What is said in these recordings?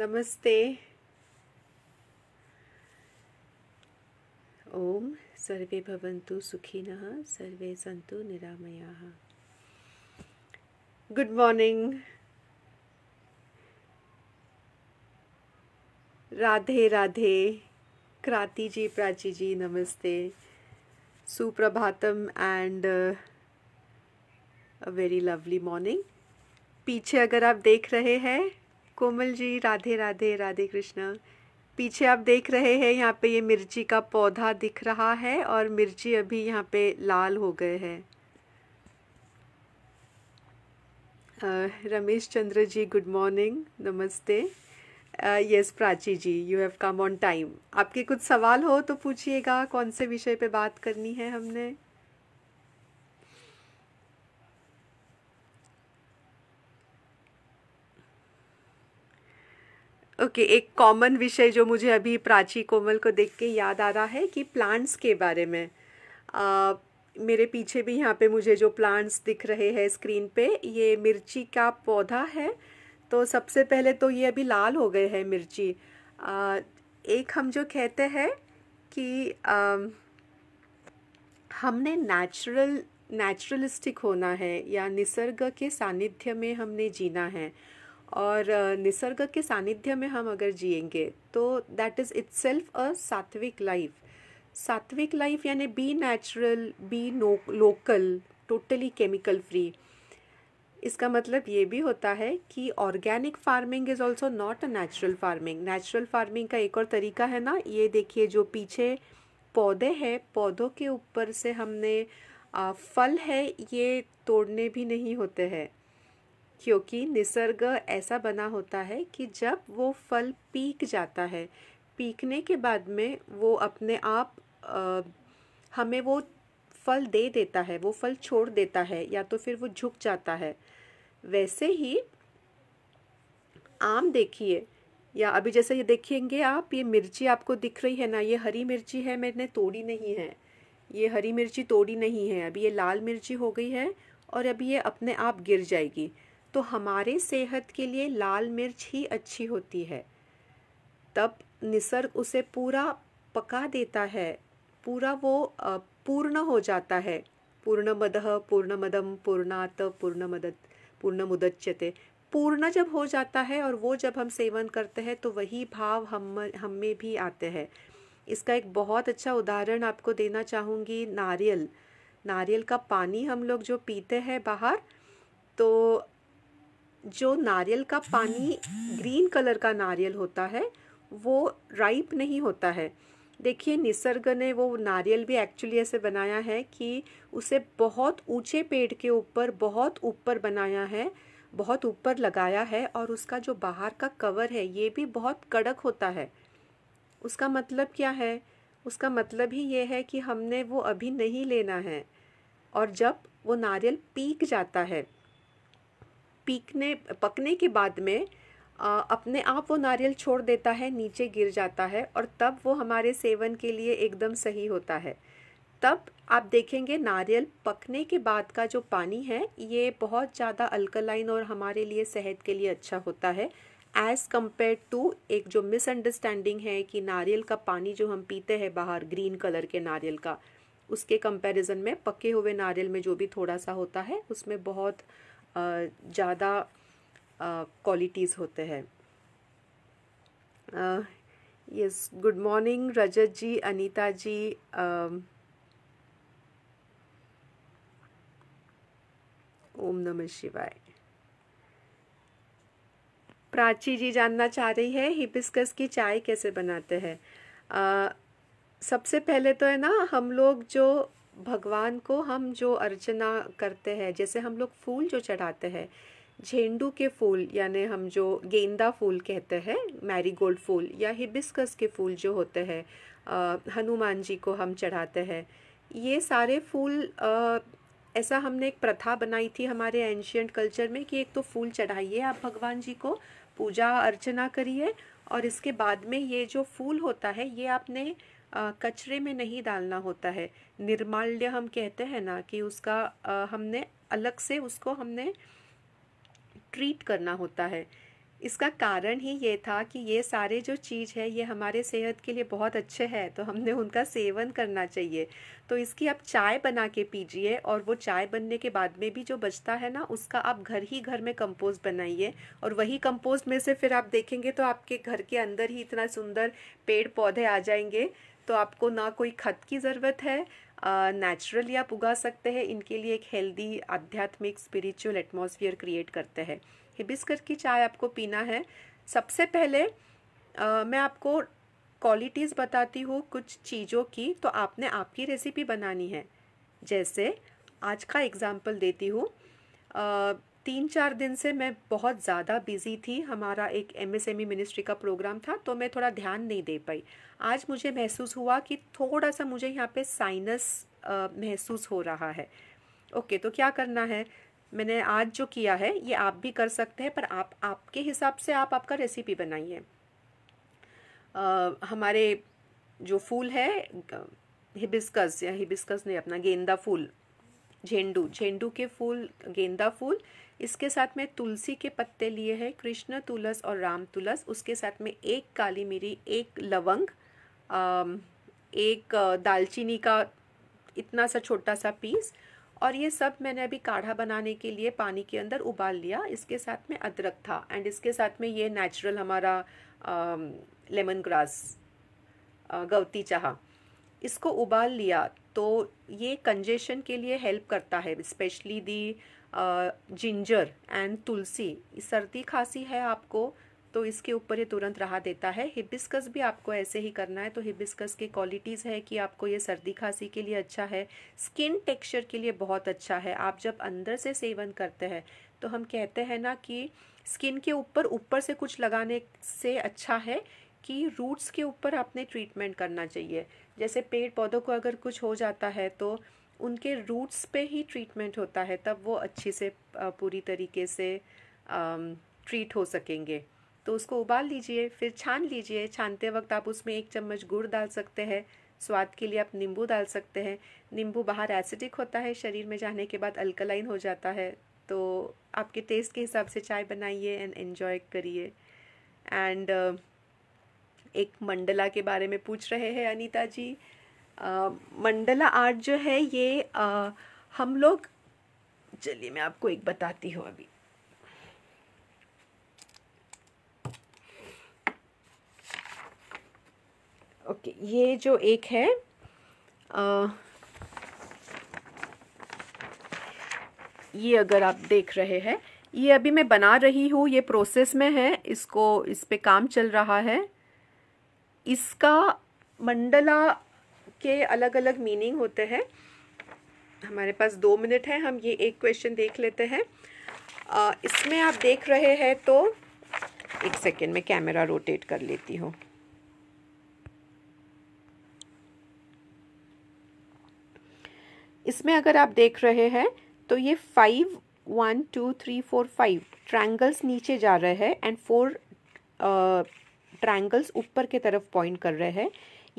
नमस्ते ओम सर्वे भवन्तु सुखिनः सर्वे सन्तु निरामयाः गुड मॉर्निंग राधे राधे क्रांति जी प्राची जी नमस्ते सुप्रभातम and a very lovely morning पीछे अगर आप देख रहे हैं कोमल जी राधे राधे राधे कृष्ण पीछे आप देख रहे हैं यहाँ पे ये मिर्ची का पौधा दिख रहा है और मिर्ची अभी यहाँ पे लाल हो गए हैं रमेश चंद्र जी गुड मॉर्निंग नमस्ते yes Prachi ji you have come on time आपके कुछ सवाल हो तो पूछिएगा कौन से विषय पे बात करनी है हमने ओके okay, एक कॉमन विषय जो मुझे अभी प्राची कोमल को देख के याद आ रहा है कि प्लांट्स के बारे में आ, मेरे पीछे भी यहाँ पे मुझे जो प्लांट्स दिख रहे हैं स्क्रीन पे ये मिर्ची का पौधा है तो सबसे पहले तो ये अभी लाल हो गए हैं मिर्ची आ, एक हम जो कहते हैं कि आ, हमने नेचुरल नेचुरलिस्टिक होना है या निसर्ग के सानिध्य में हमने जीना है और निसर्ग के सानिध्य में हम अगर जिएंगे तो that is itself a sattvic life sattvic life यानी be natural be no local totally chemical free इसका मतलब ये भी होता है कि organic farming is also not a natural farming natural farming का एक और तरीका है ना ये देखिए जो पीछे पौधे हैं पौधों के ऊपर से हमने आ, फल है ये तोड़ने भी नहीं होते हैं क्योंकि निसर्ग ऐसा बना होता है कि जब वो फल पीक जाता है पीकने के बाद में वो अपने आप आ, हमें वो फल दे देता है वो फल छोड़ देता है या तो फिर वो झुक जाता है वैसे ही आम देखिए या अभी जैसे ये देखेंगे आप ये मिर्ची आपको दिख रही है ना ये हरी मिर्ची है मैंने तोड़ी नहीं है ये हरी मिर्ची तोड़ी नहीं है अभी ये लाल मिर्ची हो गई है और अभी ये अपने आप गिर जाएगी तो हमारे सेहत के लिए लाल मिर्च ही अच्छी होती है तब निसर्ग उसे पूरा पका देता है पूरा वो पूर्ण हो जाता है पूर्ण पूर्ण मदम पूर्णात पूर्ण मुदच्यते पूर्ण जब हो जाता है और वो जब हम सेवन करते हैं तो वही भाव हम हम में भी आते हैं इसका एक बहुत अच्छा उदाहरण आपको देना चाहूँगी नारियल नारियल का पानी हम लोग जो पीते हैं बाहर तो जो नारियल का पानी ग्रीन कलर का नारियल होता है वो राइप नहीं होता है देखिए निसर्ग ने वो नारियल भी एक्चुअली ऐसे बनाया है कि उसे बहुत ऊंचे पेड़ के ऊपर बहुत ऊपर बनाया है बहुत ऊपर लगाया है और उसका जो बाहर का कवर है ये भी बहुत कड़क होता है उसका मतलब क्या है उसका मतलब ही ये है कि हमने वो अभी नहीं लेना है और जब वो नारियल पीक जाता है पीकने पकने के बाद में आ, अपने आप वो नारियल छोड़ देता है नीचे गिर जाता है और तब वो हमारे सेवन के लिए एकदम सही होता है तब आप देखेंगे नारियल पकने के बाद का जो पानी है ये बहुत ज़्यादा अल्कलाइन और हमारे लिए सेहत के लिए अच्छा होता है एज़ कम्पेयर टू एक जो मिसअंडरस्टैंडिंग है कि नारियल का पानी जो हम पीते हैं बाहर ग्रीन कलर के नारियल का उसके कंपैरिजन में पके हुए नारियल में जो भी थोड़ा सा होता है उसमें बहुत ज़्यादा क्वालिटीज़ होते हैं yes good morning Rajat ji Anita ji ओम नमः शिवाय प्राची जी जानना चाह रही है हिबिस्कस की चाय कैसे बनाते हैं सबसे पहले तो है ना हम लोग जो भगवान को हम जो अर्चना करते हैं जैसे हम लोग फूल जो चढ़ाते हैं झेंडू के फूल यानी हम जो गेंदा फूल कहते हैं मैरीगोल्ड फूल या हिबिस्कस के फूल जो होते हैं हनुमान जी को हम चढ़ाते हैं ये सारे फूल आ, ऐसा हमने एक प्रथा बनाई थी हमारे एंशियंट कल्चर में कि एक तो फूल चढ़ाइए आप भगवान जी को पूजा अर्चना करिए और इसके बाद में ये जो फूल होता है ये आपने कचरे में नहीं डालना होता है निर्माल्य हम कहते हैं ना कि उसका हमने अलग से उसको हमने ट्रीट करना होता है इसका कारण ही ये था कि ये सारे जो चीज़ है ये हमारे सेहत के लिए बहुत अच्छे हैं तो हमने उनका सेवन करना चाहिए तो इसकी आप चाय बना के पीजिए और वो चाय बनने के बाद में भी जो बचता है ना उसका आप घर ही घर में कंपोस्ट बनाइए और वही कंपोस्ट में से फिर आप देखेंगे तो आपके घर के अंदर ही इतना सुंदर पेड़ पौधे आ जाएंगे तो आपको ना कोई खत की ज़रूरत है नेचुरली आप उगा सकते हैं इनके लिए एक हेल्दी आध्यात्मिक स्पिरिचुअल एटमोसफियर क्रिएट करते हैं कर की चाय आपको पीना है सबसे पहले आ, मैं आपको क्वालिटीज़ बताती हूँ कुछ चीज़ों की तो आपने आपकी रेसिपी बनानी है जैसे आज का एग्ज़ाम्पल देती हूँ तीन चार दिन से मैं बहुत ज़्यादा बिजी थी हमारा एक M S M E ministry का प्रोग्राम था तो मैं थोड़ा ध्यान नहीं दे पाई आज मुझे महसूस हुआ कि थोड़ा सा मुझे यहाँ पे साइनस महसूस हो रहा है ओके तो क्या करना है मैंने आज जो किया है ये आप भी कर सकते हैं पर आप आपके हिसाब से आप आपका रेसिपी बनाइए हमारे जो फूल है हिबिस्कस या हिबिस्कस ने अपना गेंदा फूल झेंडू झेंडू के फूल गेंदा फूल इसके साथ में तुलसी के पत्ते लिए हैं कृष्ण तुलस और राम तुलस उसके साथ में एक काली मिरी एक लवंग एक दालचीनी का इतना सा छोटा सा पीस और ये सब मैंने अभी काढ़ा बनाने के लिए पानी के अंदर उबाल लिया इसके साथ में अदरक था एंड इसके साथ में ये नेचुरल हमारा लेमन ग्रास गवती चाह इसको उबाल लिया तो ये कंजेशन के लिए हेल्प करता है specially the ginger and tulsi सर्दी खांसी है आपको तो इसके ऊपर ये तुरंत रहा देता है हिबिस्कस भी आपको ऐसे ही करना है तो हिबिस्कस के क्वालिटीज़ है कि आपको ये सर्दी खांसी के लिए अच्छा है स्किन टेक्सचर के लिए बहुत अच्छा है आप जब अंदर से सेवन करते हैं तो हम कहते हैं ना कि स्किन के ऊपर ऊपर से कुछ लगाने से अच्छा है कि रूट्स के ऊपर आपने ट्रीटमेंट करना चाहिए जैसे पेड़ पौधों को अगर कुछ हो जाता है तो उनके रूट्स पे ही ट्रीटमेंट होता है तब वो अच्छे से पूरी तरीके से ट्रीट हो सकेंगे तो उसको उबाल लीजिए फिर छान लीजिए छानते वक्त आप उसमें एक चम्मच गुड़ डाल सकते हैं स्वाद के लिए आप नींबू डाल सकते हैं नींबू बाहर एसिडिक होता है शरीर में जाने के बाद अल्कलाइन हो जाता है तो आपके टेस्ट के हिसाब से चाय बनाइए एंड एन्जॉय करिए एंड एक मंडला के बारे में पूछ रहे हैं अनीता जी मंडला आर्ट जो है ये आ, हम लोग चलिए मैं आपको एक बताती हूँ अभी ओके ये जो एक है आ, ये अगर आप देख रहे हैं ये अभी मैं बना रही हूँ ये प्रोसेस में है इसको इस पे काम चल रहा है इसका मंडला के अलग अलग मीनिंग होते हैं हमारे पास दो मिनट है हम ये एक क्वेश्चन देख लेते हैं इसमें आप देख रहे हैं तो एक सेकेंड में कैमरा रोटेट कर लेती हूँ इसमें अगर आप देख रहे हैं तो ये five one two three four five triangles नीचे जा रहे हैं एंड फोर ट्रैंगल्स ऊपर के तरफ पॉइंट कर रहे हैं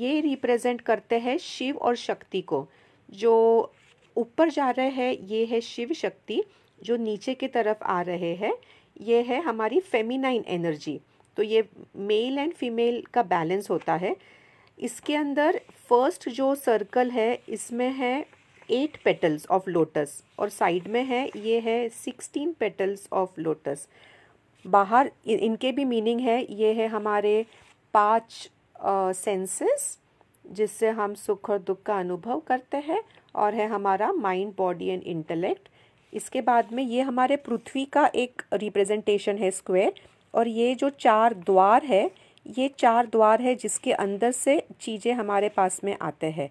ये रिप्रेजेंट करते हैं शिव और शक्ति को जो ऊपर जा रहे हैं ये है शिव शक्ति जो नीचे की तरफ आ रहे हैं ये है हमारी फेमिनाइन एनर्जी तो ये मेल एंड फीमेल का बैलेंस होता है इसके अंदर फर्स्ट जो सर्कल है इसमें है एट पेटल्स ऑफ लोटस और साइड में है ये है सिक्सटीन पेटल्स ऑफ लोटस बाहर इनके भी मीनिंग है ये है हमारे पाँच सेंसेस जिससे हम सुख और दुख का अनुभव करते हैं और है हमारा माइंड बॉडी एंड इंटेलेक्ट इसके बाद में ये हमारे पृथ्वी का एक रिप्रेजेंटेशन है स्क्वायर और ये जो चार द्वार है ये चार द्वार है जिसके अंदर से चीज़ें हमारे पास में आते हैं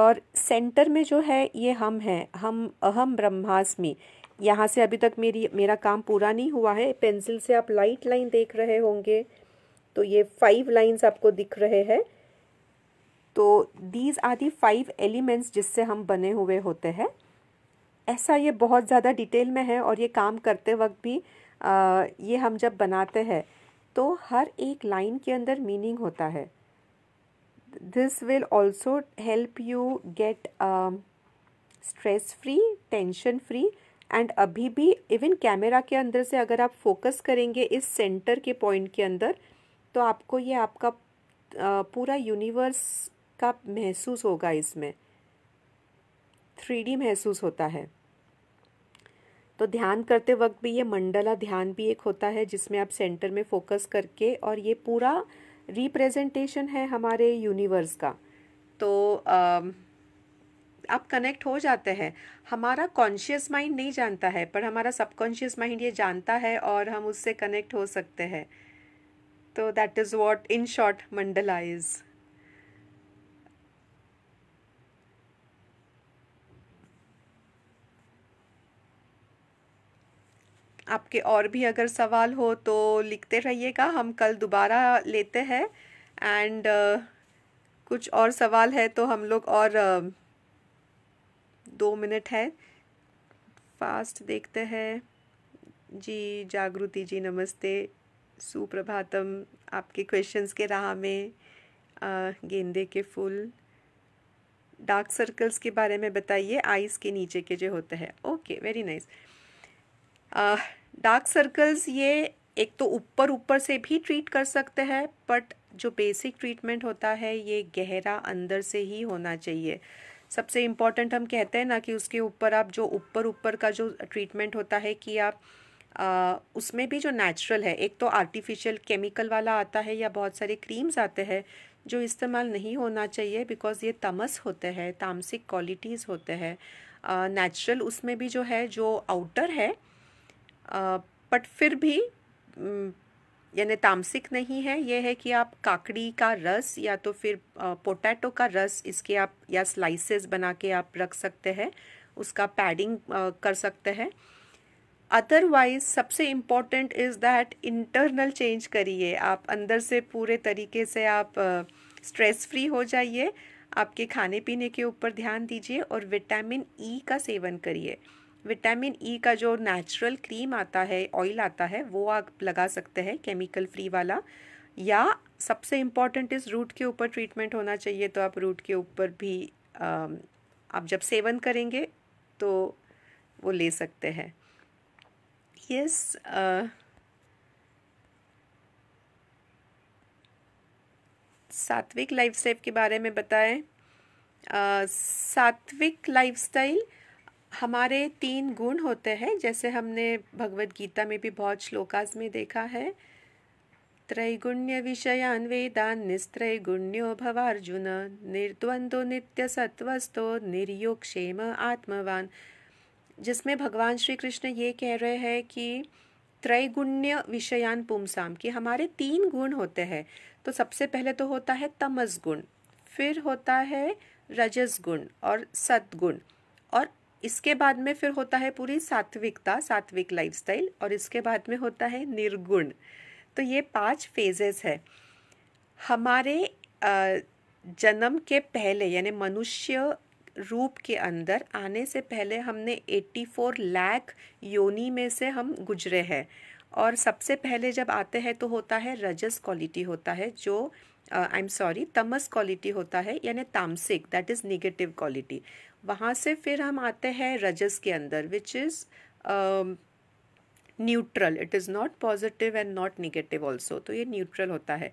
और सेंटर में जो है ये हम हैं हम अहम ब्रह्मास्मि यहाँ से अभी तक मेरी मेरा काम पूरा नहीं हुआ है पेंसिल से आप लाइट लाइन देख रहे होंगे तो ये फाइव लाइंस आपको दिख रहे हैं तो these are the five elements जिससे हम बने हुए होते हैं ऐसा ये बहुत ज़्यादा डिटेल में है और ये काम करते वक्त भी आ, ये हम जब बनाते हैं तो हर एक लाइन के अंदर मीनिंग होता है this will also help you get stress free tension free and अभी भी इवन कैमरा के अंदर से अगर आप फोकस करेंगे इस सेंटर के पॉइंट के अंदर तो आपको ये आपका पूरा यूनिवर्स का महसूस होगा इसमें थ्री महसूस होता है तो ध्यान करते वक्त भी ये मंडला ध्यान भी एक होता है जिसमें आप सेंटर में फोकस करके और ये पूरा रिप्रेजेंटेशन है हमारे यूनिवर्स का तो आ, आप कनेक्ट हो जाते हैं हमारा कॉन्शियस माइंड नहीं जानता है पर हमारा सबकॉन्शियस माइंड ये जानता है और हम उससे कनेक्ट हो सकते हैं तो that is what in short mandala is आपके और भी अगर सवाल हो तो लिखते रहिएगा हम कल दोबारा लेते हैं एंड uh, कुछ और सवाल है तो हम लोग और uh, दो मिनट है फास्ट देखते हैं जी जागृति जी नमस्ते सुप्रभातम आपके क्वेश्चंस के राह में गेंदे के फूल डार्क सर्कल्स के बारे में बताइए आइज़ के नीचे के जो होते हैं okay very nice dark circles ये एक तो ऊपर ऊपर से भी ट्रीट कर सकते हैं बट जो बेसिक ट्रीटमेंट होता है ये गहरा अंदर से ही होना चाहिए सबसे इम्पॉर्टेंट हम कहते हैं ना कि उसके ऊपर आप जो ऊपर ऊपर का जो ट्रीटमेंट होता है कि आप उसमें भी जो नेचुरल है एक तो आर्टिफिशियल केमिकल वाला आता है या बहुत सारे क्रीम्स आते हैं जो इस्तेमाल नहीं होना चाहिए बिकॉज़ ये तमस होते हैं तामसिक क्वालिटीज़ होते हैं नेचुरल उसमें भी जो है जो आउटर है बट फिर भी यानी तामसिक नहीं है यह है कि आप काकड़ी का रस या तो फिर पोटैटो का रस इसके आप या स्लाइसेस बना के आप रख सकते हैं उसका पैडिंग कर सकते हैं अदरवाइज सबसे important is that internal change करिए आप अंदर से पूरे तरीके से आप स्ट्रेस फ्री हो जाइए आपके खाने पीने के ऊपर ध्यान दीजिए और विटामिन ई e का सेवन करिए विटामिन ई e का जो नेचुरल क्रीम आता है ऑयल आता है वो आप लगा सकते हैं केमिकल फ्री वाला या सबसे इम्पॉर्टेंट इस रूट के ऊपर ट्रीटमेंट होना चाहिए तो आप रूट के ऊपर भी आप जब सेवन करेंगे तो वो ले सकते हैं yes uh, सात्विक लाइफस्टाइल के बारे में बताएं सात्विक लाइफस्टाइल हमारे तीन गुण होते हैं जैसे हमने भगवत गीता में भी बहुत श्लोकास में देखा है त्रैगुण्य विषयान वेदान निस्त्रैगुण्यो भवार्जुन निर्द्वंदो नित्य सत्वस्तो निर्योग क्षेम आत्मवान जिसमें भगवान श्री कृष्ण ये कह रहे हैं कि त्रैगुण्य विषयान पुमसाम कि हमारे तीन गुण होते हैं तो सबसे पहले तो होता है तमस गुण फिर होता है रजस गुण और सतगुण और इसके बाद में फिर होता है पूरी सात्विकता सात्विक लाइफस्टाइल और इसके बाद में होता है निर्गुण तो ये पांच फेजेस है हमारे जन्म के पहले यानी मनुष्य रूप के अंदर आने से पहले हमने 84 लाख योनि में से हम गुजरे हैं और सबसे पहले जब आते हैं तो होता है रजस क्वालिटी होता है जो I am sorry tamas quality होता है यानी तामसिक दैट इज़ नेगेटिव क्वालिटी वहाँ से फिर हम आते हैं रजस के अंदर which is neutral it is not positive and not negative also तो ये न्यूट्रल होता है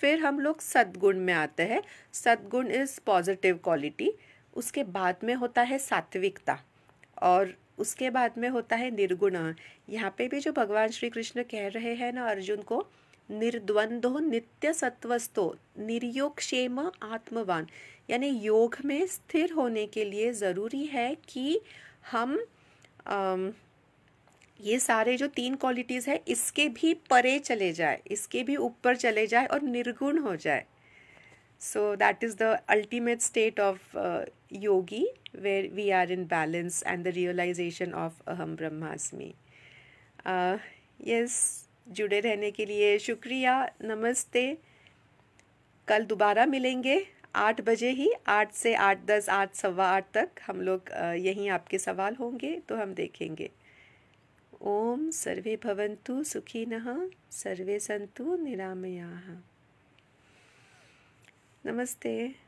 फिर हम लोग सदगुण में आते हैं सदगुण इज़ पॉजिटिव क्वालिटी उसके बाद में होता है सात्विकता और उसके बाद में होता है निर्गुण यहाँ पे भी जो भगवान श्री कृष्ण कह रहे हैं ना अर्जुन को निर्द्वंदो नित्य सत्वस्तो निर्योगक्षेम आत्मवान यानी योग में स्थिर होने के लिए ज़रूरी है कि हम आम, ये सारे जो तीन क्वालिटीज़ है इसके भी परे चले जाए इसके भी ऊपर चले जाए और निर्गुण हो जाए so that is the ultimate state of yogi where we are in balance and the realization of aham brahmasmi uh, yes जुड़े रहने के लिए शुक्रिया नमस्ते कल दोबारा मिलेंगे आठ बजे ही आठ से आठ दस आठ सवा आठ तक हम लोग यहीं आपके सवाल होंगे तो हम देखेंगे ओम सर्वे भवंतु सुखी नः सर्वे संतु निरामया नमस्ते